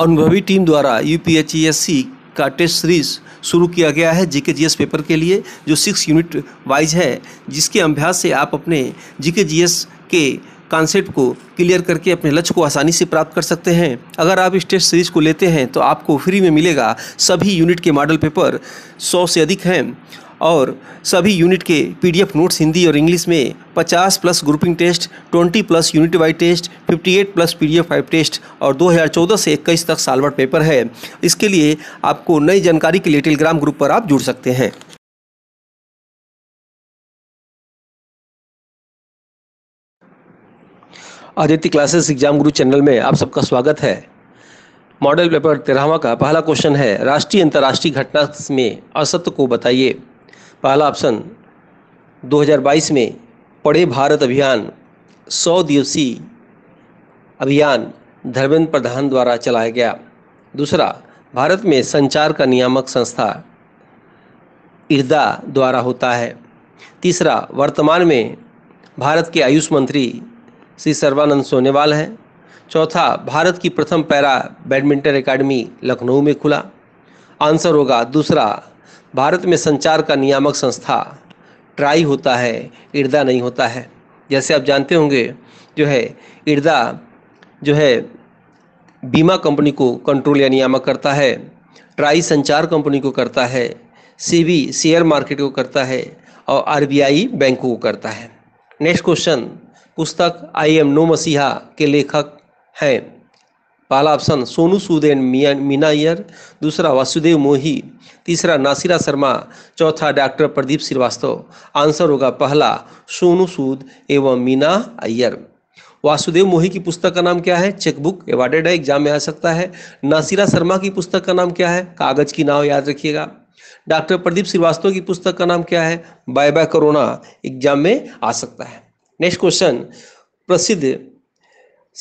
अनुभवी टीम द्वारा U e का टेस्ट सीरीज शुरू किया गया है जीके जीएस पेपर के लिए जो सिक्स यूनिट वाइज है जिसके अभ्यास से आप अपने जीके जीएस के कॉन्सेप्ट को क्लियर करके अपने लक्ष्य को आसानी से प्राप्त कर सकते हैं अगर आप इस टेस्ट सीरीज को लेते हैं तो आपको फ्री में मिलेगा सभी यूनिट के मॉडल पेपर सौ से अधिक हैं और सभी यूनिट के पीडीएफ नोट्स हिंदी और इंग्लिश में 50 plus grouping test 20 plus unit wise test 58 plus PDF five test और 2014 से इक्कीस तक सालवर पेपर है इसके लिए आपको नई जानकारी के लिए टेलीग्राम ग्रुप पर आप जुड़ सकते हैं Aditya classes exam Guru channel में आप सबका स्वागत है मॉडल पेपर तेरहवा का पहला क्वेश्चन है राष्ट्रीय अंतर्राष्ट्रीय घटना में असत्य को बताइए पहला ऑप्शन 2022 में पढ़े भारत अभियान सौ दिवसीय अभियान धर्मेंद्र प्रधान द्वारा चलाया गया दूसरा भारत में संचार का नियामक संस्था इर्दा द्वारा होता है तीसरा वर्तमान में भारत के आयुष मंत्री श्री सर्वानंद सोनेवाल हैं चौथा भारत की प्रथम पैरा बैडमिंटन एकेडमी लखनऊ में खुला आंसर होगा दूसरा भारत में संचार का नियामक संस्था ट्राई होता है इर्दा नहीं होता है जैसे आप जानते होंगे जो है इर्दा जो है बीमा कंपनी को कंट्रोल या नियामक करता है ट्राई संचार कंपनी को करता है बी शेयर मार्केट को करता है और आरबीआई बैंकों को करता है नेक्स्ट क्वेश्चन पुस्तक आई एम नो मसीहा के लेखक हैं पहला ऑप्शन सोनू सूद एंड मिया मीना अयर दूसरा वासुदेव मोही तीसरा नासिरा शर्मा चौथा डॉक्टर प्रदीप श्रीवास्तव आंसर होगा पहला सोनू सूद एवं मीना अयर वासुदेव मोही की पुस्तक का नाम क्या है चेकबुक एवॉर्डेड है एग्जाम में आ सकता है नासिरा शर्मा की पुस्तक का नाम क्या है कागज की नाव याद रखिएगा डॉक्टर प्रदीप श्रीवास्तव की पुस्तक का नाम क्या है बाय बाय कोरोना एग्जाम में आ सकता है नेक्स्ट क्वेश्चन प्रसिद्ध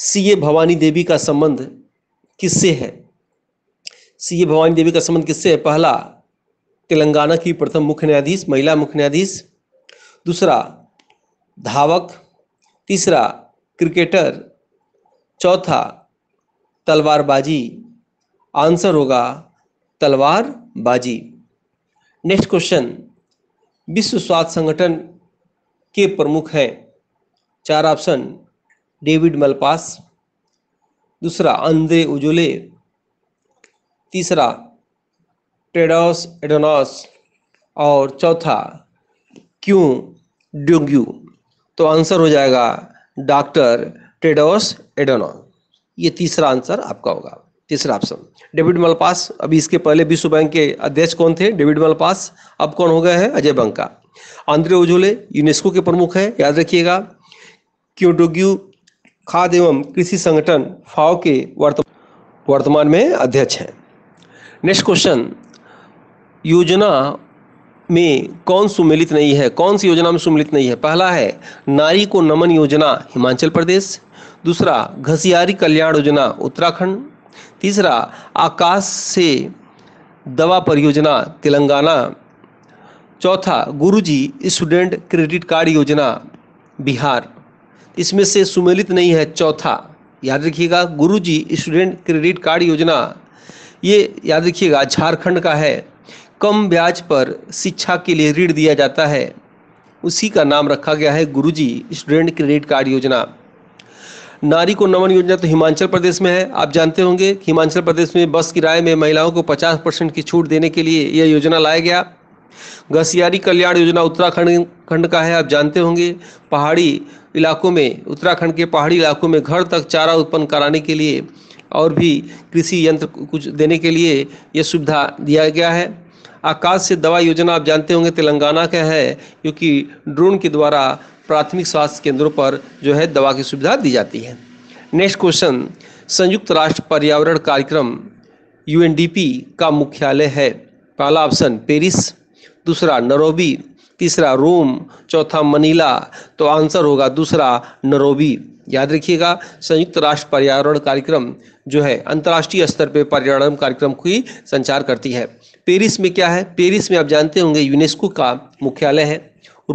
सीए भवानी देवी का संबंध किससे है सीए भवानी देवी का संबंध किससे है पहला तेलंगाना की प्रथम मुख्य न्यायाधीश महिला मुख्य न्यायाधीश दूसरा धावक तीसरा क्रिकेटर चौथा तलवारबाजी आंसर होगा तलवारबाजी नेक्स्ट क्वेश्चन विश्व स्वास्थ्य संगठन के प्रमुख हैं चार ऑप्शन डेविड मलपास दूसरा अंधे उजुले तीसरा टेडोस एडोनॉस और चौथा क्यों ड्यूग्यू तो आंसर हो जाएगा डॉक्टर टेडोस एडोनॉस ये तीसरा आंसर आपका होगा तीसरा ऑप्शन डेविड मलपास अभी इसके पहले विश्व बैंक के अध्यक्ष कौन थे डेविड मलपास अब कौन हो गए हैं Ajay Banga Audrey Azoulay UNESCO के प्रमुख है याद रखिएगा क्यों डोग्यू खाद्य एवं कृषि संगठन फाओ के वर्तमान में अध्यक्ष हैं नेक्स्ट क्वेश्चन योजना में कौन सुमिलित नहीं है कौन सी योजना में सुमिलित नहीं है पहला है नारी को नमन योजना हिमाचल प्रदेश दूसरा घसियारी कल्याण योजना उत्तराखंड तीसरा आकाश से दवा परियोजना तेलंगाना चौथा गुरुजी स्टूडेंट क्रेडिट कार्ड योजना बिहार इसमें से सुमेलित नहीं है चौथा याद रखिएगा गुरु जी स्टूडेंट क्रेडिट कार्ड योजना ये याद रखिएगा झारखंड का है कम ब्याज पर शिक्षा के लिए ऋण दिया जाता है उसी का नाम रखा गया है गुरुजी स्टूडेंट क्रेडिट कार्ड योजना नारी को नमन योजना तो हिमाचल प्रदेश में है आप जानते होंगे हिमाचल प्रदेश में बस किराए में महिलाओं को 50 परसेंट की छूट देने के लिए यह योजना लाया गया घसियारी कल्याण योजना उत्तराखंड खंड का है आप जानते होंगे पहाड़ी इलाकों में उत्तराखंड के पहाड़ी इलाकों में घर तक चारा उत्पन्न कराने के लिए और भी कृषि यंत्र कुछ देने के लिए यह सुविधा दिया गया है आकाश से दवा योजना आप जानते होंगे तेलंगाना का है क्योंकि ड्रोन के द्वारा प्राथमिक स्वास्थ्य केंद्रों पर जो है दवा की सुविधा दी जाती है नेक्स्ट क्वेश्चन संयुक्त राष्ट्र पर्यावरण कार्यक्रम यूएनडीपी का मुख्यालय है पहला ऑप्शन पेरिस दूसरा नरोबी तीसरा रोम चौथा मनीला तो आंसर होगा दूसरा नरोबी याद रखिएगा संयुक्त राष्ट्र पर्यावरण कार्यक्रम जो है अंतर्राष्ट्रीय स्तर पर पर्यावरण कार्यक्रम की संचार करती है पेरिस में क्या है पेरिस में आप जानते होंगे यूनेस्को का मुख्यालय है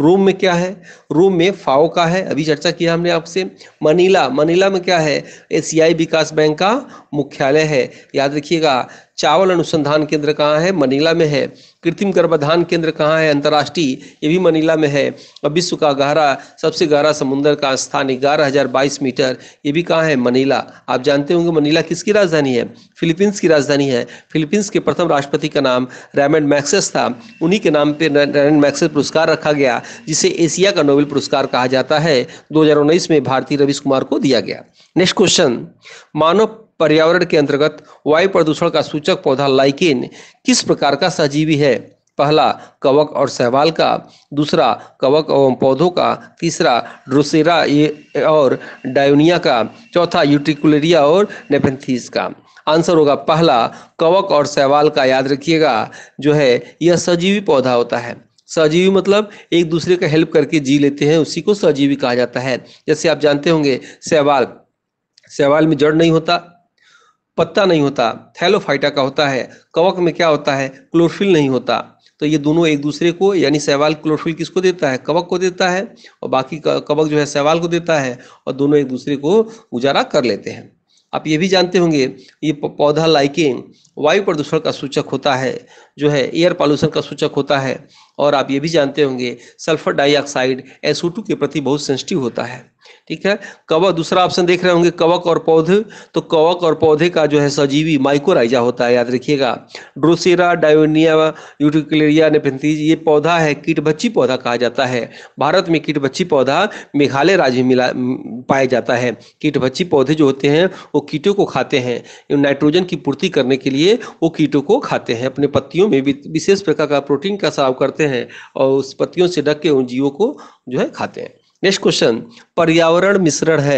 रोम में क्या है रोम में फाओ का है अभी चर्चा किया हमने आपसे मनीला मनीला में क्या है एशियाई विकास बैंक का मुख्यालय है याद रखिएगा चावल अनुसंधान केंद्र कहाँ है मनीला में है कृत्रिम गर्भाधान केंद्र कहाँ है अंतर्राष्ट्रीय ये भी मनीला में है और विश्व का गहरा सबसे गहरा समुद्र का स्थान ग्यारह हजार बाईस मीटर ये भी कहाँ है मनीला आप जानते होंगे मनीला किसकी राजधानी है फिलीपींस की राजधानी है फिलीपींस के प्रथम राष्ट्रपति का नाम रैमंड मैक्सेस था उन्हीं के नाम पर रैमंड मैक्सेस पुरस्कार रखा गया जिसे एशिया का नोबेल पुरस्कार कहा जाता है दो में भारतीय रवीश कुमार को दिया गया नेक्स्ट क्वेश्चन मानव पर्यावरण के अंतर्गत वायु प्रदूषण का सूचक पौधा लाइकेन किस प्रकार का सजीवी है पहला कवक और सहवाल का दूसरा कवक एवं पौधों का तीसरा ड्रोसेरा और डायोनिया का चौथा यूट्रिकुलरिया और नेपेंथीस का आंसर होगा पहला कवक और सहवाल का याद रखिएगा जो है यह सजीवी पौधा होता है सजीवी मतलब एक दूसरे का हेल्प करके जी लेते हैं उसी को सजीवी कहा जाता है जैसे आप जानते होंगे सहवाल सहवाल में जड़ नहीं होता पत्ता नहीं होता थैलोफाइटा का होता है कवक में क्या होता है क्लोरोफिल नहीं होता तो ये दोनों एक दूसरे को यानी सवाल क्लोरोफिल किसको देता है कवक को देता है और बाकी कवक जो है सवाल को देता है और दोनों एक दूसरे को गुजारा कर लेते हैं आप ये भी जानते होंगे ये पौधा लाइकेन वायु प्रदूषण का सूचक होता है जो है एयर पॉल्यूशन का सूचक होता है और आप ये भी जानते होंगे सल्फर डाइऑक्साइड एसओ के प्रति बहुत सेंसिटिव होता है ठीक है कवक दूसरा ऑप्शन देख रहे होंगे कवक और पौधे तो कवक और पौधे का जो है सजीवी माइकोराइजा होता है याद रखिएगा ड्रोसेरा डायोनिया यूटिकलेरिया नेपेंथीज ये पौधा है बच्ची पौधा कहा जाता है भारत में बच्ची पौधा मेघालय राज्य में मिला पाया जाता है बच्ची पौधे जो होते हैं वो कीटों को खाते हैं नाइट्रोजन की पूर्ति करने के लिए वो कीटों को खाते हैं अपने पत्तियों में विशेष प्रकार का प्रोटीन का स्राव करते हैं और उस पत्तियों से ढक के उन जीवों को जो है खाते हैं नेक्स्ट क्वेश्चन पर्यावरण मिश्रण है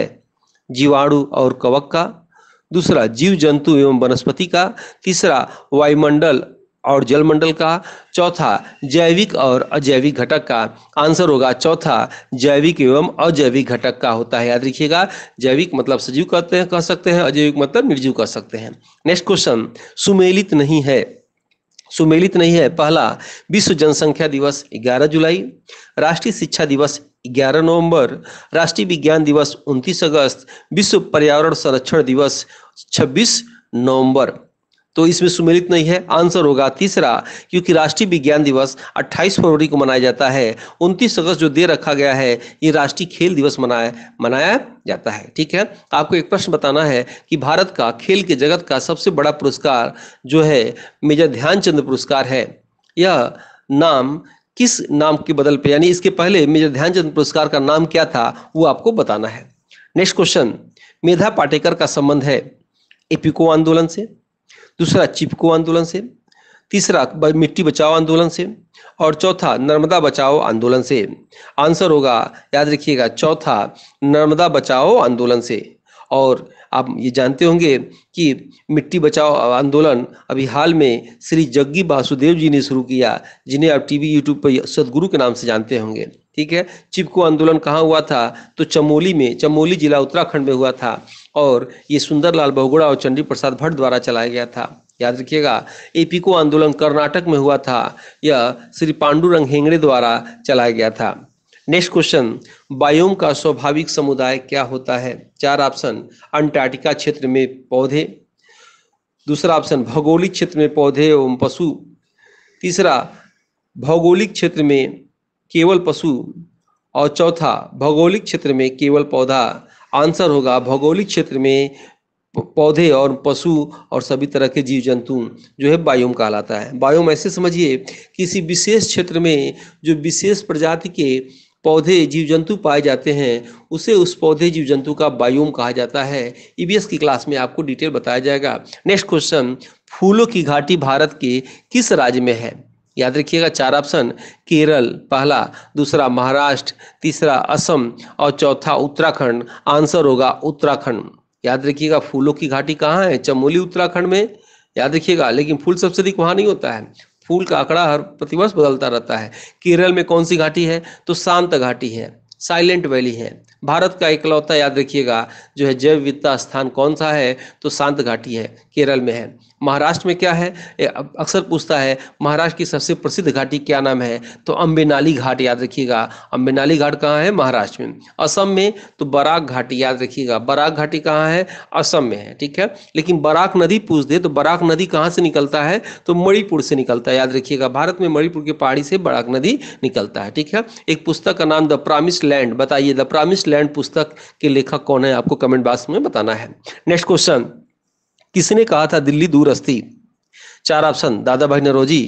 जीवाणु और कवक का दूसरा जीव जंतु एवं वनस्पति का तीसरा वायुमंडल और जलमंडल का चौथा जैविक और अजैविक घटक का आंसर होगा चौथा जैविक एवं अजैविक घटक का होता है याद रखिएगा जैविक मतलब सजीव कहते हैं कह सकते हैं अजैविक मतलब निर्जीव कह सकते हैं नेक्स्ट क्वेश्चन सुमेलित नहीं है सुमेलित नहीं है पहला विश्व जनसंख्या दिवस 11 जुलाई राष्ट्रीय शिक्षा दिवस 11 नवंबर राष्ट्रीय विज्ञान दिवस 29 अगस्त विश्व पर्यावरण संरक्षण दिवस 26 नवंबर तो इसमें सुमेलित नहीं है आंसर होगा तीसरा क्योंकि राष्ट्रीय विज्ञान दिवस 28 फरवरी को मनाया जाता है 29 अगस्त जो दे रखा गया है ये राष्ट्रीय खेल दिवस मनाया मनाया जाता है ठीक है आपको एक प्रश्न बताना है कि भारत का खेल के जगत का सबसे बड़ा पुरस्कार जो है मेजर ध्यानचंद पुरस्कार है यह नाम किस नाम के बदल पे यानी इसके पहले मेजर ध्यानचंद पुरस्कार का नाम क्या था वो आपको बताना है नेक्स्ट क्वेश्चन मेधा पाटेकर का संबंध है एपिको आंदोलन से दूसरा चिपको आंदोलन से तीसरा मिट्टी बचाओ आंदोलन से और चौथा नर्मदा बचाओ आंदोलन से आंसर होगा याद रखिएगा चौथा नर्मदा बचाओ आंदोलन से और आप ये जानते होंगे कि मिट्टी बचाओ आंदोलन अभी हाल में श्री जग्गी वासुदेव जी ने शुरू किया जिन्हें आप टीवी यूट्यूब पर सदगुरु के नाम से जानते होंगे ठीक है चिपको आंदोलन कहाँ हुआ था तो चमोली में चमोली जिला उत्तराखंड में हुआ था और ये सुंदरलाल बहुगुड़ा और चंडी प्रसाद भट्ट द्वारा चलाया गया था याद रखिएगा एपिको आंदोलन कर्नाटक में हुआ था यह श्री पांडुरंग हेंगड़े द्वारा चलाया गया था नेक्स्ट क्वेश्चन बायोम का स्वाभाविक समुदाय क्या होता है चार ऑप्शन अंटार्कटिका क्षेत्र में पौधे दूसरा ऑप्शन भौगोलिक क्षेत्र में पौधे एवं पशु तीसरा भौगोलिक क्षेत्र में केवल पशु और चौथा भौगोलिक क्षेत्र में केवल पौधा आंसर होगा भौगोलिक क्षेत्र में पौधे और पशु और सभी तरह के जीव जंतु जो है बायोम कहलाता है बायोम ऐसे समझिए किसी विशेष क्षेत्र में जो विशेष प्रजाति के पौधे जीव जंतु पाए जाते हैं उसे उस पौधे जीव जंतु का बायोम कहा जाता है ईबीएस e की क्लास में आपको डिटेल बताया जाएगा नेक्स्ट क्वेश्चन फूलों की घाटी भारत के किस राज्य में है याद रखिएगा चार ऑप्शन केरल पहला दूसरा महाराष्ट्र तीसरा असम और चौथा उत्तराखंड आंसर होगा उत्तराखंड याद रखिएगा फूलों की घाटी कहाँ है चमोली उत्तराखंड में याद रखिएगा लेकिन फूल सबसे अधिक वहाँ नहीं होता है फूल का आंकड़ा हर प्रतिवर्ष बदलता रहता है केरल में कौन सी घाटी है तो शांत घाटी है साइलेंट वैली है भारत का इकलौता याद रखिएगा जो है जैव विविधता स्थान कौन सा है तो शांत घाटी है केरल में है महाराष्ट्र में क्या है अक्सर पूछता है महाराष्ट्र की सबसे प्रसिद्ध घाटी क्या नाम है तो अम्बेनाली घाट याद रखिएगा अम्बेनाली घाट कहाँ है महाराष्ट्र में असम में तो बराक घाटी याद रखिएगा बराक घाटी कहाँ है असम में है ठीक है लेकिन बराक नदी पूछ दे तो बराक नदी कहाँ से निकलता है तो मणिपुर से निकलता है याद रखिएगा भारत में मणिपुर की पहाड़ी से बराक नदी निकलता है ठीक है एक पुस्तक का नाम द प्रामिस लैंड बताइए द प्रामिस लैंड पुस्तक के लेखक कौन है आपको कमेंट बॉक्स में बताना है नेक्स्ट क्वेश्चन किसने कहा था दिल्ली दूर अस्थी चार ऑप्शन दादा भाई नरोजी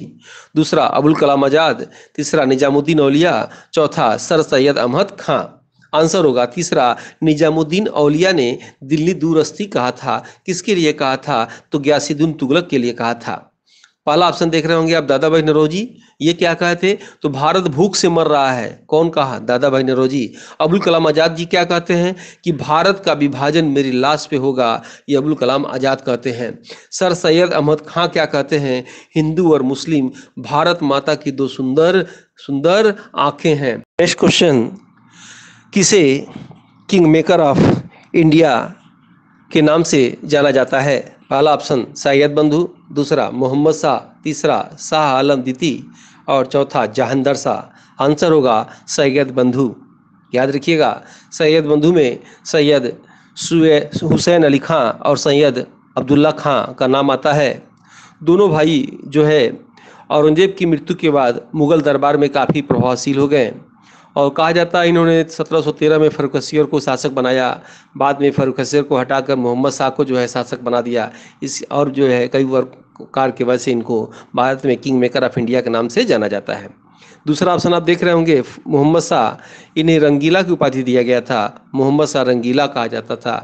दूसरा अबुल कलाम आजाद तीसरा निजामुद्दीन औलिया चौथा सर सैयद अहमद खां आंसर होगा तीसरा निजामुद्दीन औलिया ने दिल्ली दूरस्थी कहा था किसके लिए कहा था तो ग्यासीदुन तुगलक के लिए कहा था पहला ऑप्शन देख रहे होंगे आप दादा भाई नरोजी ये क्या कहते तो भारत भूख से मर रहा है कौन कहा दादा भाई नरोजी अबुल कलाम आज़ाद जी क्या कहते हैं कि भारत का विभाजन मेरी लाश पे होगा ये अबुल कलाम आज़ाद कहते हैं सर सैयद अहमद खां क्या कहते हैं हिंदू और मुस्लिम भारत माता की दो सुंदर सुंदर आंखें हैं नेक्स्ट क्वेश्चन किसे किंग मेकर ऑफ इंडिया के नाम से जाना जाता है पहला ऑप्शन सैयद बंधु दूसरा मोहम्मद शाह तीसरा शाह आलम दिति और चौथा जहानदर शाह आंसर होगा सैयद बंधु याद रखिएगा सैयद बंधु में सैयद हुसैन अली खां और सैयद अब्दुल्ला खां का नाम आता है दोनों भाई जो है औरंगजेब की मृत्यु के बाद मुगल दरबार में काफ़ी प्रभावशील हो गए और कहा जाता है इन्होंने 1713 में फरुखसियर को शासक बनाया बाद में फरुखसियर को हटाकर मोहम्मद शाह को जो है शासक बना दिया इस और जो है कई वर्ग कार के वजह से इनको भारत में किंग मेकर ऑफ इंडिया के नाम से जाना जाता है दूसरा ऑप्शन आप देख रहे होंगे मोहम्मद शाह इन्हें रंगीला की उपाधि दिया गया था मोहम्मद शाह रंगीला कहा जाता था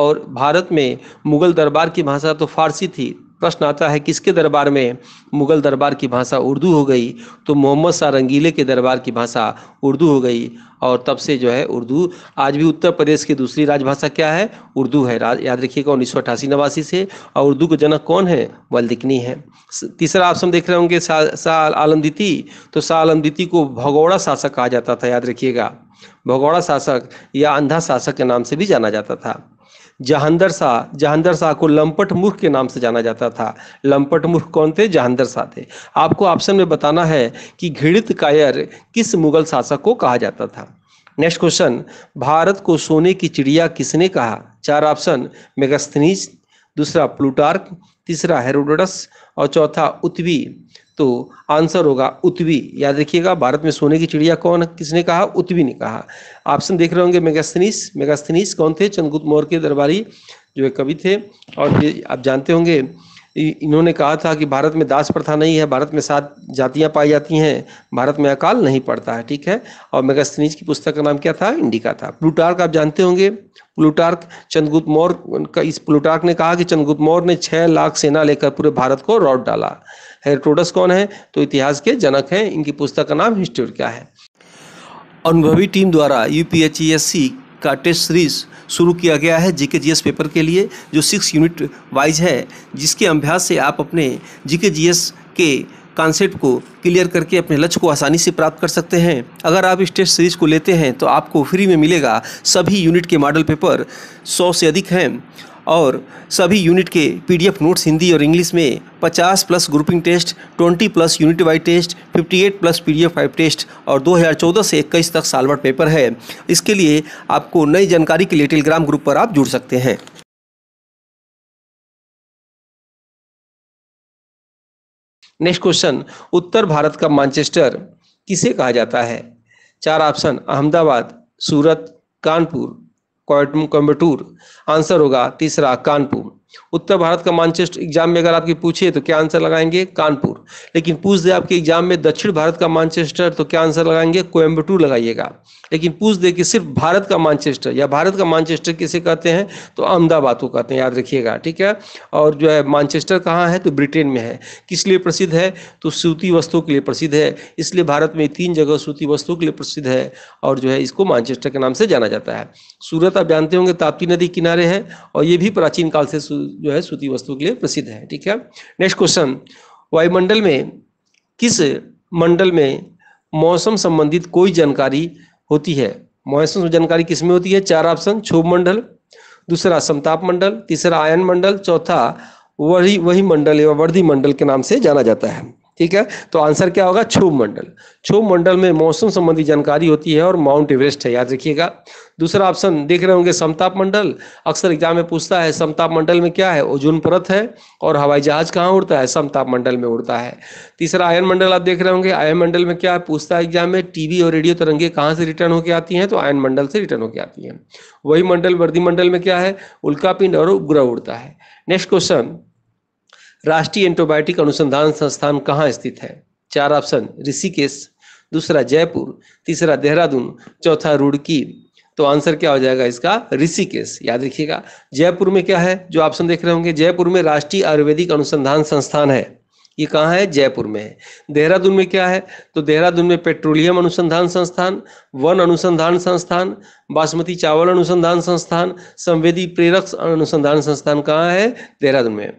और भारत में मुगल दरबार की भाषा तो फारसी थी प्रश्न आता है किसके दरबार में मुगल दरबार की भाषा उर्दू हो गई तो मोहम्मद शाह रंगीले के दरबार की भाषा उर्दू हो गई और तब से जो है उर्दू आज भी उत्तर प्रदेश की दूसरी राजभाषा क्या है उर्दू है याद रखिएगा उन्नीस सौ अठासी नवासी से और उर्दू का जनक कौन है वल्दिकनी है तीसरा ऑप्शन देख रहे होंगे शाह आलम तो शाह आलमदिति को भगौड़ा शासक कहा जाता था याद रखिएगा भगौड़ा शासक या अंधा शासक के नाम से भी जाना जाता था जहांदर शाह जहांदर शाह को लंपट मुख के नाम से जाना जाता था लंपट मुख कौन थे जहांदर शाह थे आपको ऑप्शन में बताना है कि घृणित कायर किस मुगल शासक को कहा जाता था नेक्स्ट क्वेश्चन भारत को सोने की चिड़िया किसने कहा चार ऑप्शन मेगास्थनीज दूसरा प्लूटार्क तीसरा हेरोडोटस और चौथा उत्वी तो आंसर होगा उत्वी याद रखिएगा भारत में सोने की चिड़िया कौन किसने कहा उत्वी ने कहा ऑप्शन देख रहे होंगे मेगास्थनीस मेगास्थनीस कौन थे चंद्रगुप्त मौर्य के दरबारी जो एक कवि थे और ये आप जानते होंगे इन्होंने कहा था कि भारत में दास प्रथा नहीं है भारत में सात जातियां पाई जाती हैं भारत में अकाल नहीं पड़ता है ठीक है और मेगास्थनीज की पुस्तक का नाम क्या था इंडिका था प्लूटार्क आप जानते होंगे प्लूटार्क चंद्रगुप्त मौर्य का इस प्लूटार्क ने कहा कि चंद्रगुप्त मौर्य ने छः लाख सेना लेकर पूरे भारत को रौट डाला हेरोटोडस कौन है तो इतिहास के जनक हैं इनकी पुस्तक का नाम क्या है अनुभवी टीम द्वारा यू e का टेस्ट सीरीज शुरू किया गया है जीके जीएस पेपर के लिए जो सिक्स यूनिट वाइज है जिसके अभ्यास से आप अपने जीके जीएस के कॉन्सेप्ट को क्लियर करके अपने लक्ष्य को आसानी से प्राप्त कर सकते हैं अगर आप इस टेस्ट सीरीज को लेते हैं तो आपको फ्री में मिलेगा सभी यूनिट के मॉडल पेपर सौ से अधिक हैं और सभी यूनिट के पीडीएफ नोट्स हिंदी और इंग्लिश में 50 plus grouping test 20 plus unit wise test 58 plus PDF five test और 2014 से 21 तक सालवर पेपर है इसके लिए आपको नई जानकारी के लिए टेलीग्राम ग्रुप पर आप जुड़ सकते हैं नेक्स्ट क्वेश्चन उत्तर भारत का मानचेस्टर किसे कहा जाता है चार ऑप्शन अहमदाबाद सूरत कानपुर कोयम्बटूर आंसर होगा तीसरा कानपुर उत्तर भारत का मानचेस्टर एग्जाम में अगर आपकी पूछे तो क्या आंसर लगाएंगे कानपुर लेकिन पूछ दे आपके एग्जाम में दक्षिण भारत का मानचेस्टर तो क्या आंसर लगाएंगे कोयम्बटूर लगाइएगा लेकिन पूछ दे कि सिर्फ भारत का मानचेस्टर या भारत का मानचेस्टर किसे कहते हैं तो अहमदाबाद को कहते हैं याद रखिएगा ठीक है और जो है मानचेस्टर कहाँ है तो ब्रिटेन में है किस लिए प्रसिद्ध है तो सूती वस्तुओं के लिए प्रसिद्ध है इसलिए भारत में तीन जगह सूती वस्तुओं के लिए प्रसिद्ध है और जो है इसको मानचेस्टर के नाम से जाना जाता है सूरत आप जानते होंगे ताप्ती नदी किनारे है और ये भी प्राचीन काल से जो है सूती वस्तु के लिए प्रसिद्ध है ठीक है नेक्स्ट क्वेश्चन वायुमंडल में किस मंडल में मौसम संबंधित कोई जानकारी होती है मौसम जानकारी किस में होती है चार ऑप्शन क्षोभ मंडल दूसरा समताप मंडल तीसरा आयन मंडल चौथा वही वही मंडल एवं वर्धी मंडल के नाम से जाना जाता है ठीक है तो आंसर क्या होगा छुभ मंडल छुभ मंडल में मौसम संबंधी जानकारी होती है और माउंट एवरेस्ट है याद रखिएगा दूसरा ऑप्शन देख रहे होंगे समताप मंडल अक्सर एग्जाम में पूछता है समताप मंडल में क्या है ओजोन परत है और हवाई जहाज कहाँ उड़ता है समताप मंडल में उड़ता है तीसरा आयन मंडल आप देख रहे होंगे आयन मंडल में क्या है पूछता है एग्जाम में टीवी और रेडियो तरंगे कहाँ से रिटर्न होकर आती हैं तो आयन मंडल से रिटर्न होकर आती हैं वही मंडल वर्दी मंडल में क्या है उल्कापिंड और उपग्रह उड़ता है नेक्स्ट क्वेश्चन राष्ट्रीय एंटीबायोटिक अनुसंधान संस्थान कहाँ स्थित है चार ऑप्शन ऋषिकेश दूसरा जयपुर तीसरा देहरादून चौथा रुड़की तो आंसर क्या हो जाएगा इसका ऋषिकेश याद रखिएगा जयपुर में क्या है जो ऑप्शन देख रहे होंगे जयपुर में राष्ट्रीय आयुर्वेदिक अनुसंधान संस्थान है ये कहाँ है जयपुर में है देहरादून में क्या है तो देहरादून में पेट्रोलियम अनुसंधान संस्थान वन अनुसंधान संस्थान बासमती चावल अनुसंधान संस्थान संवेदी प्रेरक अनुसंधान संस्थान कहाँ है देहरादून में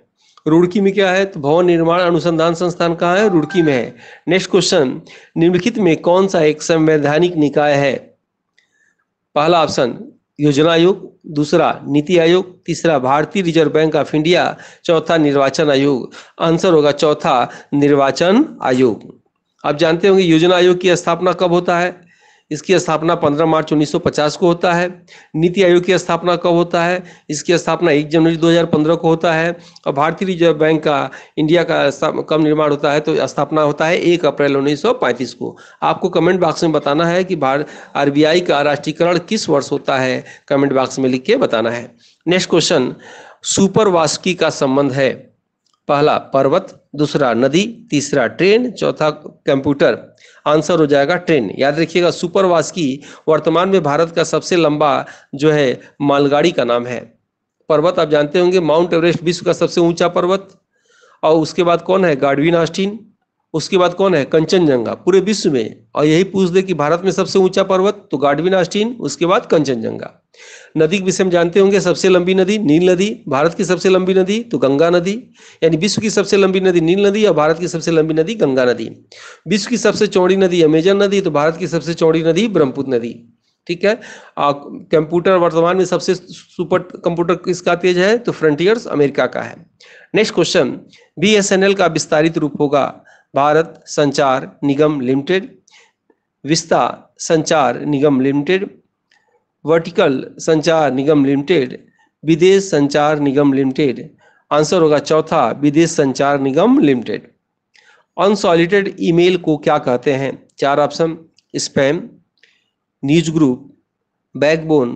रुड़की में क्या है तो भवन निर्माण अनुसंधान संस्थान कहाँ है रुड़की में है नेक्स्ट क्वेश्चन निम्नलिखित में कौन सा एक संवैधानिक निकाय है पहला ऑप्शन योजना आयोग दूसरा नीति आयोग तीसरा भारतीय रिजर्व बैंक ऑफ इंडिया चौथा निर्वाचन आयोग आंसर होगा चौथा निर्वाचन आयोग आप जानते होंगे योजना आयोग की स्थापना कब होता है इसकी स्थापना 15 मार्च 1950 को होता है नीति आयोग की स्थापना कब होता है इसकी स्थापना 1 जनवरी 2015 को होता है और भारतीय रिजर्व बैंक का इंडिया का कब निर्माण होता है तो स्थापना होता है 1 अप्रैल 1935 को आपको कमेंट बॉक्स में बताना है कि भारत आर का राष्ट्रीयकरण किस वर्ष होता है कमेंट बॉक्स में लिख के बताना है नेक्स्ट क्वेश्चन सुपर वास्की का संबंध है पहला पर्वत दूसरा नदी तीसरा ट्रेन चौथा कंप्यूटर आंसर हो जाएगा ट्रेन याद रखिएगा सुपरवास्की वर्तमान में भारत का सबसे लंबा जो है मालगाड़ी का नाम है पर्वत आप जानते होंगे माउंट एवरेस्ट विश्व का सबसे ऊंचा पर्वत और उसके बाद कौन है गाडवीन आस्टिन उसके बाद कौन है कंचनजंगा पूरे विश्व में और यही पूछ दे कि भारत में सबसे ऊंचा पर्वत तो गाडविन आस्टीन उसके बाद कंचनजंगा नदी के विषय में जानते होंगे सबसे लंबी नदी नील नदी भारत की सबसे लंबी नदी तो गंगा नदी यानी विश्व की सबसे लंबी नदी नील नदी और भारत की सबसे लंबी नदी गंगा नदी विश्व की सबसे चौड़ी नदी अमेजन नदी तो भारत की सबसे चौड़ी नदी ब्रह्मपुत्र नदी ठीक है कंप्यूटर वर्तमान में सबसे सुपर कंप्यूटर किसका तेज है तो फ्रंटियर्स अमेरिका का है नेक्स्ट क्वेश्चन बी का विस्तारित रूप होगा भारत संचार निगम लिमिटेड विस्ता संचार निगम लिमिटेड वर्टिकल संचार निगम लिमिटेड विदेश संचार निगम लिमिटेड आंसर होगा चौथा विदेश संचार निगम लिमिटेड अनसॉलिटेड ईमेल को क्या कहते हैं चार option spam news group backbone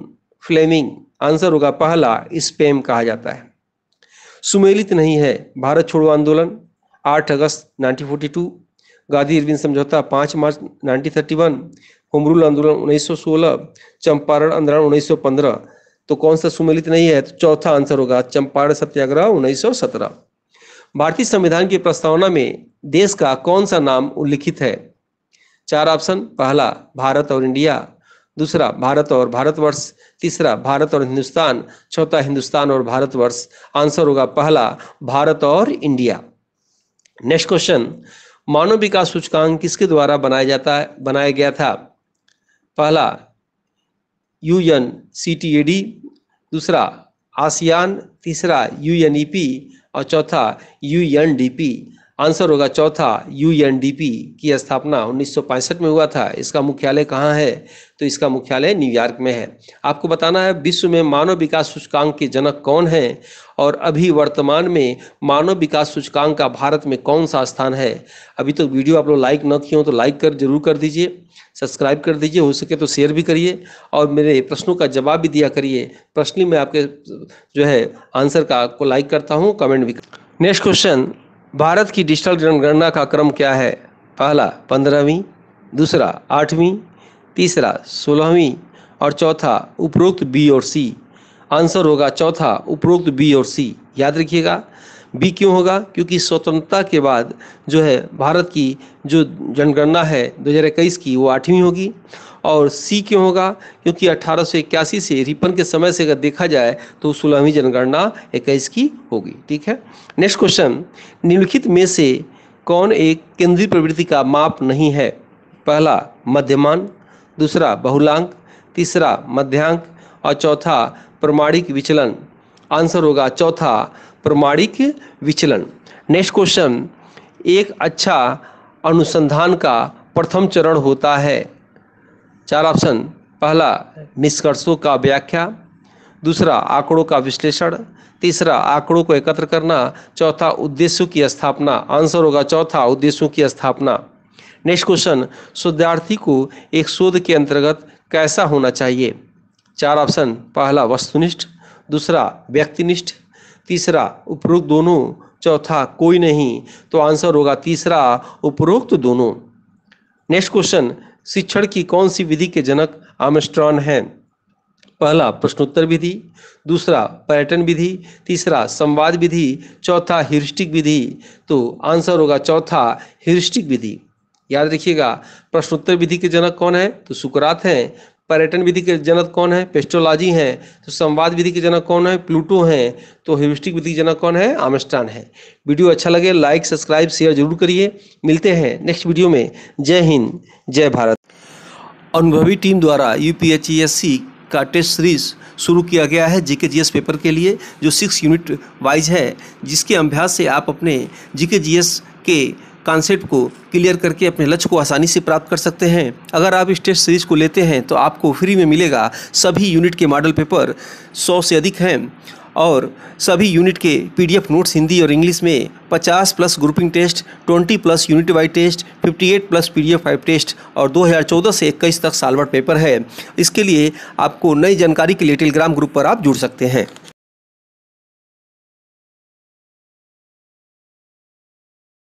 flaming answer होगा पहला स्पैम कहा जाता है सुमेलित नहीं है भारत छोड़ो आंदोलन आठ अगस्त 1942 गांधी इरविन समझौता पांच मार्च 1931 होमरूल आंदोलन 1916 चंपारण आंदोलन 1915 तो कौन सा सुमेलित नहीं है तो चौथा आंसर होगा चंपारण सत्याग्रह 1917 भारतीय संविधान की प्रस्तावना में देश का कौन सा नाम उल्लिखित है चार ऑप्शन पहला भारत और इंडिया दूसरा भारत और भारतवर्ष तीसरा भारत और हिंदुस्तान चौथा हिंदुस्तान और भारतवर्ष आंसर होगा पहला भारत और इंडिया नेक्स्ट क्वेश्चन मानव विकास सूचकांक किसके द्वारा बनाया जाता है बनाया गया था पहला U N C T A D दूसरा आसियान तीसरा यू एन ई पी और चौथा U N D P answer होगा चौथा यू की स्थापना 1965 में हुआ था इसका मुख्यालय कहाँ है तो इसका मुख्यालय न्यूयॉर्क में है आपको बताना है विश्व में मानव विकास सूचकांक के जनक कौन हैं और अभी वर्तमान में मानव विकास सूचकांक का भारत में कौन सा स्थान है अभी तो वीडियो आप लोग लाइक न किए हो तो लाइक कर जरूर कर दीजिए सब्सक्राइब कर दीजिए हो सके तो शेयर भी करिए और मेरे प्रश्नों का जवाब भी दिया करिए प्रश्न में आपके जो है आंसर का आपको लाइक करता हूँ कमेंट भी नेक्स्ट क्वेश्चन भारत की डिजिटल जनगणना का क्रम क्या है पहला पंद्रहवीं दूसरा आठवीं तीसरा सोलहवीं और चौथा उपरोक्त बी और सी आंसर होगा चौथा उपरोक्त बी और सी याद रखिएगा बी क्यों होगा क्योंकि स्वतंत्रता के बाद जो है भारत की जो जनगणना है दो हज़ार इक्कीस की वो आठवीं होगी और सी क्यों होगा क्योंकि अठारह से रिपन के समय से अगर देखा जाए तो सोलहवीं जनगणना इक्कीस की होगी ठीक है नेक्स्ट क्वेश्चन निम्नलिखित में से कौन एक केंद्रीय प्रवृत्ति का माप नहीं है पहला मध्यमान दूसरा बहुलांक तीसरा मध्यांक और चौथा प्रमाणिक विचलन आंसर होगा चौथा प्रमाणिक विचलन नेक्स्ट क्वेश्चन एक अच्छा अनुसंधान का प्रथम चरण होता है चार ऑप्शन पहला निष्कर्षों का व्याख्या दूसरा आंकड़ों का विश्लेषण तीसरा आंकड़ों को एकत्र करना चौथा उद्देश्यों की स्थापना आंसर होगा चौथा उद्देश्यों की स्थापना नेक्स्ट क्वेश्चन शोधार्थी को एक शोध के अंतर्गत कैसा होना चाहिए चार ऑप्शन पहला वस्तुनिष्ठ दूसरा व्यक्तिनिष्ठ तीसरा उपरोक्त दोनों चौथा कोई नहीं तो आंसर होगा तीसरा उपरोक्त दोनों नेक्स्ट क्वेश्चन शिक्षण की कौन सी विधि के जनक आमस्ट्रॉन हैं पहला प्रश्नोत्तर विधि दूसरा पर्यटन विधि तीसरा संवाद विधि चौथा हिरिस्टिक विधि तो आंसर होगा चौथा हिरिस्टिक विधि याद रखिएगा प्रश्नोत्तर विधि के जनक कौन है तो सुकरात हैं पर्यटन विधि के जनक कौन है पेस्ट्रोलॉजी है तो संवाद विधि के जनक कौन है प्लूटो है तो हिविस्टिक विधि के जनक कौन है आमस्टान है वीडियो अच्छा लगे लाइक सब्सक्राइब शेयर जरूर करिए मिलते हैं नेक्स्ट वीडियो में जय हिंद जय भारत अनुभवी टीम द्वारा यू का टेस्ट सीरीज शुरू किया गया है जीके जीएस पेपर के लिए जो सिक्स यूनिट वाइज है जिसके अभ्यास से आप अपने जीके जीएस के कॉन्सेप्ट को क्लियर करके अपने लक्ष्य को आसानी से प्राप्त कर सकते हैं अगर आप इस टेस्ट सीरीज को लेते हैं तो आपको फ्री में मिलेगा सभी यूनिट के मॉडल पेपर सौ से अधिक हैं और सभी यूनिट के पीडीएफ नोट्स हिंदी और इंग्लिश में 50 plus grouping test 20 plus unit wise test 58 plus PDF five test और 2014 से इक्कीस तक सालवर पेपर है इसके लिए आपको नई जानकारी के लिए टेलीग्राम ग्रुप पर आप जुड़ सकते हैं